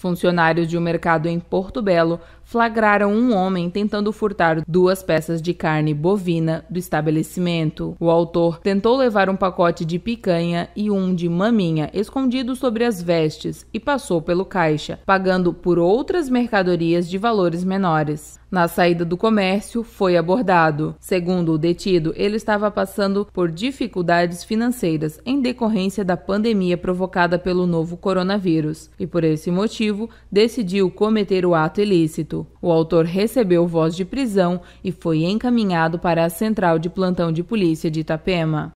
Funcionários de um mercado em Porto Belo flagraram um homem tentando furtar duas peças de carne bovina do estabelecimento. O autor tentou levar um pacote de picanha e um de maminha escondidos sobre as vestes e passou pelo caixa, pagando por outras mercadorias de valores menores. Na saída do comércio, foi abordado. Segundo o detido, ele estava passando por dificuldades financeiras em decorrência da pandemia provocada pelo novo coronavírus e, por esse motivo, motivo, decidiu cometer o ato ilícito. O autor recebeu voz de prisão e foi encaminhado para a Central de Plantão de Polícia de Itapema.